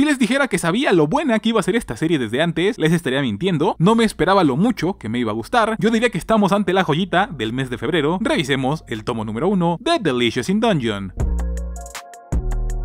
Si les dijera que sabía lo buena que iba a ser esta serie desde antes, les estaría mintiendo, no me esperaba lo mucho que me iba a gustar, yo diría que estamos ante la joyita del mes de febrero, revisemos el tomo número 1 de Delicious in Dungeon.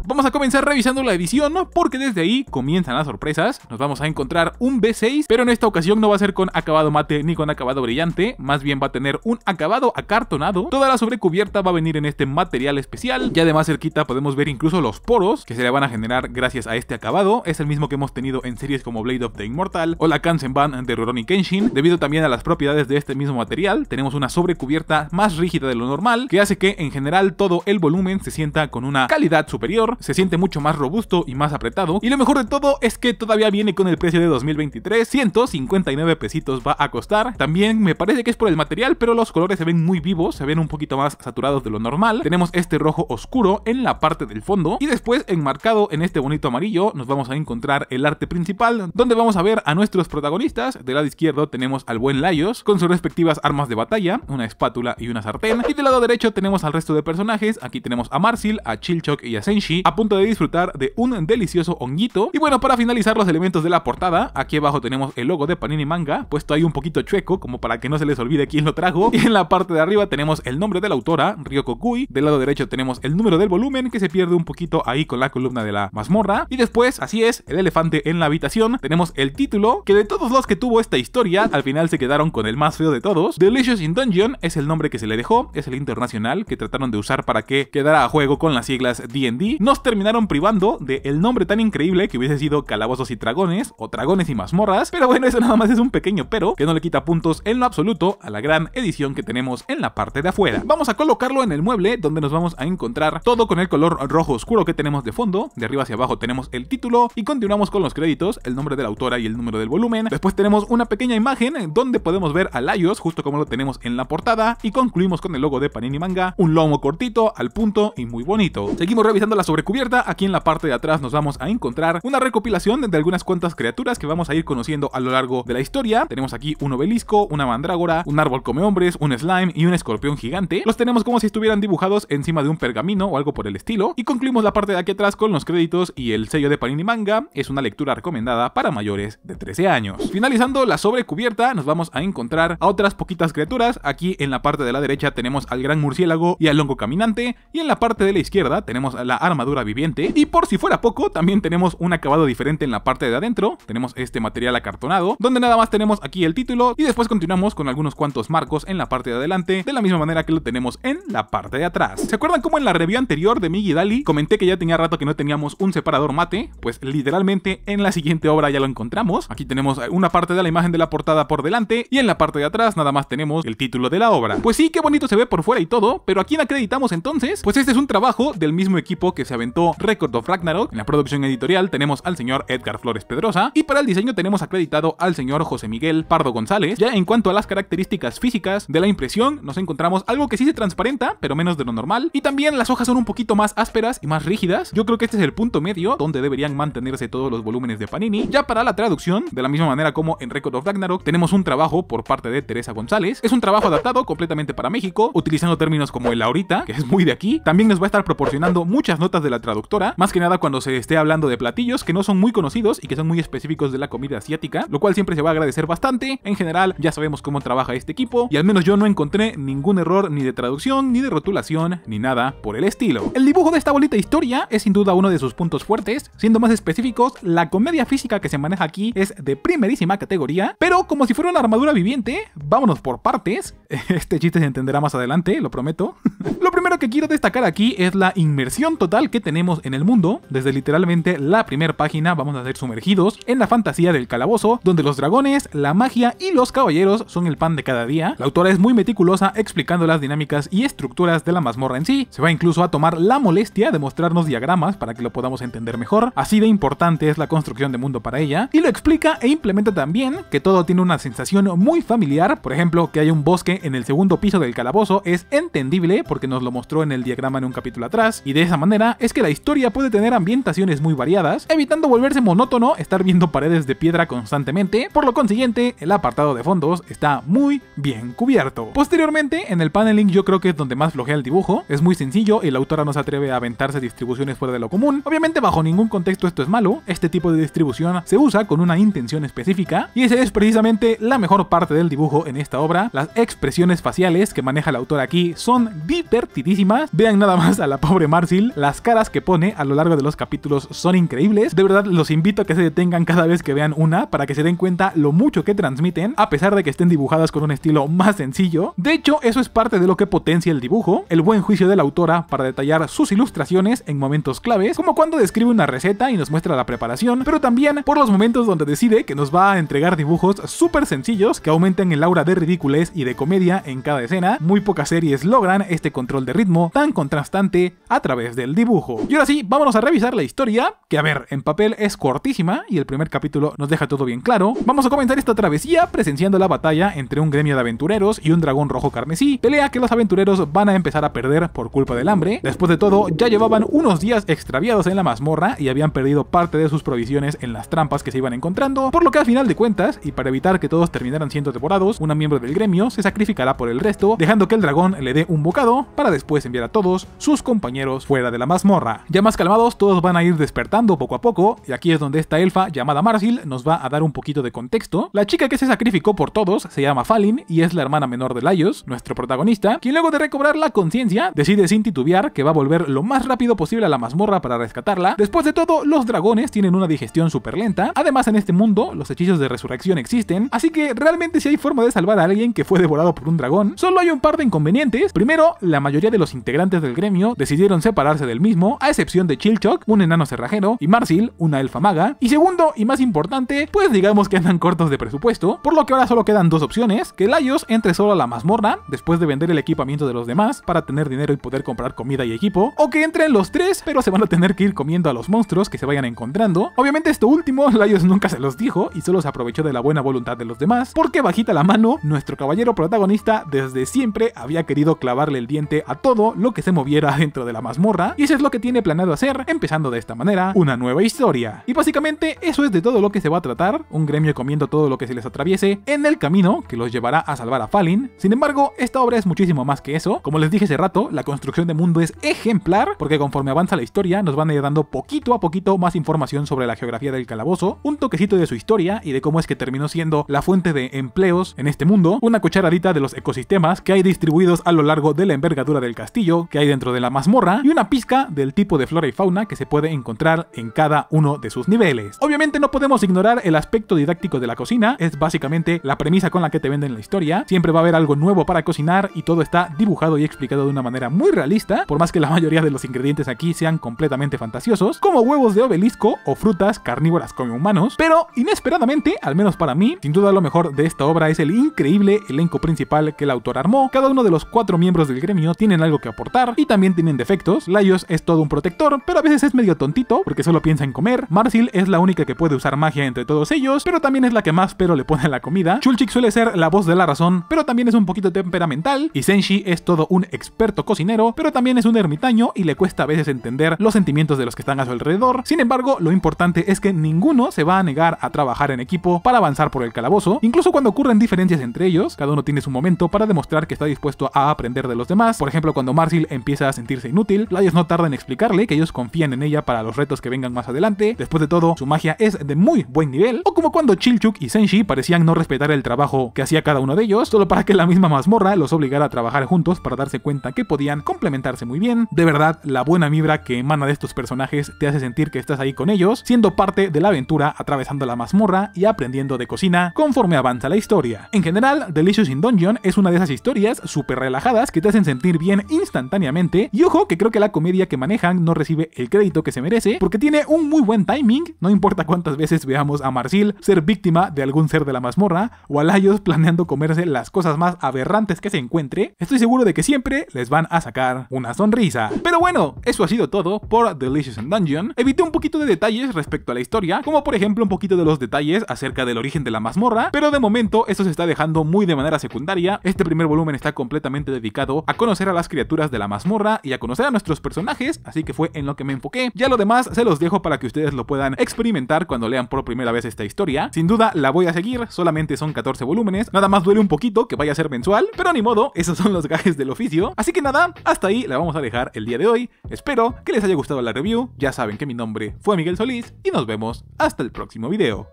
Vamos a comenzar revisando la edición, ¿no? porque desde ahí comienzan las sorpresas. Nos vamos a encontrar un B6, pero en esta ocasión no va a ser con acabado mate ni con acabado brillante, más bien va a tener un acabado acartonado. Toda la sobrecubierta va a venir en este material especial y además cerquita podemos ver incluso los poros que se le van a generar gracias a este acabado. Es el mismo que hemos tenido en series como Blade of the Immortal o la Band de Rurouni Kenshin. Debido también a las propiedades de este mismo material, tenemos una sobrecubierta más rígida de lo normal que hace que en general todo el volumen se sienta con una calidad superior se siente mucho más robusto y más apretado, y lo mejor de todo es que todavía viene con el precio de 2023, 159 pesitos va a costar, también me parece que es por el material, pero los colores se ven muy vivos, se ven un poquito más saturados de lo normal, tenemos este rojo oscuro en la parte del fondo, y después enmarcado en este bonito amarillo nos vamos a encontrar el arte principal, donde vamos a ver a nuestros protagonistas, del lado izquierdo tenemos al buen Laios, con sus respectivas armas de batalla, una espátula y una sartén, y del lado derecho tenemos al resto de personajes, aquí tenemos a Marcil, a Chilchok y a Senshi, a punto de disfrutar de un delicioso honguito. Y bueno, para finalizar los elementos de la portada, aquí abajo tenemos el logo de Panini Manga, puesto ahí un poquito chueco, como para que no se les olvide quién lo trajo. Y en la parte de arriba tenemos el nombre de la autora, Ryoko Kui. Del lado derecho tenemos el número del volumen, que se pierde un poquito ahí con la columna de la mazmorra. Y después, así es, el elefante en la habitación. Tenemos el título, que de todos los que tuvo esta historia, al final se quedaron con el más feo de todos. Delicious in Dungeon es el nombre que se le dejó, es el internacional que trataron de usar para que quedara a juego con las siglas D&D. No terminaron privando De el nombre tan increíble que hubiese sido Calabozos y Dragones o Dragones y Mazmorras, pero bueno, eso nada más es un pequeño pero que no le quita puntos en lo absoluto a la gran edición que tenemos en la parte de afuera. Vamos a colocarlo en el mueble donde nos vamos a encontrar todo con el color rojo oscuro que tenemos de fondo, de arriba hacia abajo tenemos el título y continuamos con los créditos, el nombre de la autora y el número del volumen. Después tenemos una pequeña imagen eh, donde podemos ver a Laios justo como lo tenemos en la portada y concluimos con el logo de Panini Manga, un lomo cortito, al punto y muy bonito. Seguimos revisando la sobre Cubierta, aquí en la parte de atrás nos vamos a encontrar una recopilación de algunas cuantas criaturas que vamos a ir conociendo a lo largo de la historia. Tenemos aquí un obelisco, una mandrágora, un árbol come hombres, un slime y un escorpión gigante. Los tenemos como si estuvieran dibujados encima de un pergamino o algo por el estilo. Y concluimos la parte de aquí atrás con los créditos y el sello de Panini Manga. Es una lectura recomendada para mayores de 13 años. Finalizando la sobrecubierta, nos vamos a encontrar a otras poquitas criaturas. Aquí en la parte de la derecha tenemos al gran murciélago y al longo caminante. Y en la parte de la izquierda tenemos la armadura viviente. Y por si fuera poco, también tenemos un acabado diferente en la parte de adentro. Tenemos este material acartonado, donde nada más tenemos aquí el título y después continuamos con algunos cuantos marcos en la parte de adelante, de la misma manera que lo tenemos en la parte de atrás. ¿Se acuerdan cómo en la review anterior de Miggy Dali comenté que ya tenía rato que no teníamos un separador mate? Pues literalmente en la siguiente obra ya lo encontramos. Aquí tenemos una parte de la imagen de la portada por delante y en la parte de atrás nada más tenemos el título de la obra. Pues sí, qué bonito se ve por fuera y todo, pero ¿a quién acreditamos entonces? Pues este es un trabajo del mismo equipo que se aventó Record of Ragnarok. En la producción editorial tenemos al señor Edgar Flores Pedrosa y para el diseño tenemos acreditado al señor José Miguel Pardo González. Ya en cuanto a las características físicas de la impresión, nos encontramos algo que sí se transparenta, pero menos de lo normal. Y también las hojas son un poquito más ásperas y más rígidas. Yo creo que este es el punto medio donde deberían mantenerse todos los volúmenes de Panini. Ya para la traducción, de la misma manera como en Record of Ragnarok, tenemos un trabajo por parte de Teresa González. Es un trabajo adaptado completamente para México, utilizando términos como el ahorita, que es muy de aquí. También nos va a estar proporcionando muchas notas de la traductora, más que nada cuando se esté hablando de platillos que no son muy conocidos y que son muy específicos de la comida asiática, lo cual siempre se va a agradecer bastante. En general, ya sabemos cómo trabaja este equipo y al menos yo no encontré ningún error ni de traducción, ni de rotulación, ni nada por el estilo. El dibujo de esta bonita historia es sin duda uno de sus puntos fuertes, siendo más específicos, la comedia física que se maneja aquí es de primerísima categoría, pero como si fuera una armadura viviente, vámonos por partes. Este chiste se entenderá más adelante, lo prometo. lo primero que quiero destacar aquí es la inmersión total que tenemos en el mundo, desde literalmente la primera página vamos a ser sumergidos en la fantasía del calabozo, donde los dragones, la magia y los caballeros son el pan de cada día. La autora es muy meticulosa explicando las dinámicas y estructuras de la mazmorra en sí, se va incluso a tomar la molestia de mostrarnos diagramas para que lo podamos entender mejor, así de importante es la construcción de mundo para ella, y lo explica e implementa también que todo tiene una sensación muy familiar, por ejemplo que hay un bosque en el segundo piso del calabozo es entendible porque nos lo mostró en el diagrama en un capítulo atrás, y de esa manera es que la historia puede tener ambientaciones muy variadas, evitando volverse monótono, estar viendo paredes de piedra constantemente, por lo consiguiente, el apartado de fondos está muy bien cubierto. Posteriormente, en el paneling yo creo que es donde más flojea el dibujo, es muy sencillo y la autora no se atreve a aventarse distribuciones fuera de lo común. Obviamente bajo ningún contexto esto es malo, este tipo de distribución se usa con una intención específica y esa es precisamente la mejor parte del dibujo en esta obra, las expresiones faciales que maneja la autora aquí son divertidísimas, vean nada más a la pobre Marcil, las caras que pone a lo largo de los capítulos son increíbles. De verdad, los invito a que se detengan cada vez que vean una para que se den cuenta lo mucho que transmiten, a pesar de que estén dibujadas con un estilo más sencillo. De hecho, eso es parte de lo que potencia el dibujo, el buen juicio de la autora para detallar sus ilustraciones en momentos claves, como cuando describe una receta y nos muestra la preparación, pero también por los momentos donde decide que nos va a entregar dibujos súper sencillos que aumenten el aura de ridículos y de comedia en cada escena. Muy pocas series logran este control de ritmo tan contrastante a través del dibujo. Y ahora sí, vámonos a revisar la historia, que a ver, en papel es cortísima y el primer capítulo nos deja todo bien claro. Vamos a comenzar esta travesía presenciando la batalla entre un gremio de aventureros y un dragón rojo carmesí, pelea que los aventureros van a empezar a perder por culpa del hambre. Después de todo, ya llevaban unos días extraviados en la mazmorra y habían perdido parte de sus provisiones en las trampas que se iban encontrando, por lo que al final de cuentas, y para evitar que todos terminaran siendo devorados, una miembro del gremio se sacrificará por el resto, dejando que el dragón le dé un bocado para después enviar a todos sus compañeros fuera de la mazmorra. Ya más calmados, todos van a ir despertando poco a poco, y aquí es donde esta elfa llamada Marsil nos va a dar un poquito de contexto. La chica que se sacrificó por todos se llama Falin y es la hermana menor de Laios, nuestro protagonista, quien luego de recobrar la conciencia decide sin titubear que va a volver lo más rápido posible a la mazmorra para rescatarla. Después de todo, los dragones tienen una digestión súper lenta, además en este mundo los hechizos de resurrección existen, así que realmente si hay forma de salvar a alguien que fue devorado por un dragón, solo hay un par de inconvenientes. Primero, la mayoría de los integrantes del gremio decidieron separarse del mismo a excepción de Chilchok, un enano cerrajero, y Marcil una elfa maga. Y segundo y más importante, pues digamos que andan cortos de presupuesto, por lo que ahora solo quedan dos opciones, que Laios entre solo a la mazmorra, después de vender el equipamiento de los demás, para tener dinero y poder comprar comida y equipo, o que entren los tres, pero se van a tener que ir comiendo a los monstruos que se vayan encontrando. Obviamente esto último, Laios nunca se los dijo, y solo se aprovechó de la buena voluntad de los demás, porque bajita la mano, nuestro caballero protagonista desde siempre había querido clavarle el diente a todo lo que se moviera dentro de la mazmorra, y eso es lo que tiene planeado hacer, empezando de esta manera una nueva historia. Y básicamente eso es de todo lo que se va a tratar, un gremio comiendo todo lo que se les atraviese en el camino que los llevará a salvar a Fallin, Sin embargo, esta obra es muchísimo más que eso. Como les dije hace rato, la construcción de mundo es ejemplar, porque conforme avanza la historia nos van a ir dando poquito a poquito más información sobre la geografía del calabozo, un toquecito de su historia y de cómo es que terminó siendo la fuente de empleos en este mundo, una cucharadita de los ecosistemas que hay distribuidos a lo largo de la envergadura del castillo, que hay dentro de la mazmorra y una pizca de el tipo de flora y fauna que se puede encontrar en cada uno de sus niveles. Obviamente no podemos ignorar el aspecto didáctico de la cocina, es básicamente la premisa con la que te venden la historia, siempre va a haber algo nuevo para cocinar y todo está dibujado y explicado de una manera muy realista, por más que la mayoría de los ingredientes aquí sean completamente fantasiosos, como huevos de obelisco o frutas carnívoras como humanos, pero inesperadamente, al menos para mí, sin duda lo mejor de esta obra es el increíble elenco principal que el autor armó, cada uno de los cuatro miembros del gremio tienen algo que aportar y también tienen defectos, Laios es todo un protector, pero a veces es medio tontito porque solo piensa en comer. Marcil es la única que puede usar magia entre todos ellos, pero también es la que más pero le pone a la comida. Chulchik suele ser la voz de la razón, pero también es un poquito temperamental. Y Senshi es todo un experto cocinero, pero también es un ermitaño y le cuesta a veces entender los sentimientos de los que están a su alrededor. Sin embargo, lo importante es que ninguno se va a negar a trabajar en equipo para avanzar por el calabozo, incluso cuando ocurren diferencias entre ellos, cada uno tiene su momento para demostrar que está dispuesto a aprender de los demás. Por ejemplo, cuando Marcil empieza a sentirse inútil, Laios no tarda en explicarle que ellos confían en ella para los retos que vengan más adelante. Después de todo, su magia es de muy buen nivel. O como cuando Chilchuk y Senshi parecían no respetar el trabajo que hacía cada uno de ellos, solo para que la misma mazmorra los obligara a trabajar juntos para darse cuenta que podían complementarse muy bien. De verdad, la buena vibra que emana de estos personajes te hace sentir que estás ahí con ellos, siendo parte de la aventura atravesando la mazmorra y aprendiendo de cocina conforme avanza la historia. En general, Delicious in Dungeon es una de esas historias súper relajadas que te hacen sentir bien instantáneamente y ojo que creo que la comedia que no recibe el crédito que se merece porque tiene un muy buen timing, no importa cuántas veces veamos a Marcil ser víctima de algún ser de la mazmorra o a Laios planeando comerse las cosas más aberrantes que se encuentre, estoy seguro de que siempre les van a sacar una sonrisa. Pero bueno, eso ha sido todo por Delicious Dungeon. Evité un poquito de detalles respecto a la historia, como por ejemplo un poquito de los detalles acerca del origen de la mazmorra, pero de momento eso se está dejando muy de manera secundaria. Este primer volumen está completamente dedicado a conocer a las criaturas de la mazmorra y a conocer a nuestros personajes así que fue en lo que me enfoqué. Ya lo demás se los dejo para que ustedes lo puedan experimentar cuando lean por primera vez esta historia. Sin duda la voy a seguir, solamente son 14 volúmenes, nada más duele un poquito que vaya a ser mensual, pero ni modo, esos son los gajes del oficio. Así que nada, hasta ahí la vamos a dejar el día de hoy. Espero que les haya gustado la review, ya saben que mi nombre fue Miguel Solís y nos vemos hasta el próximo video.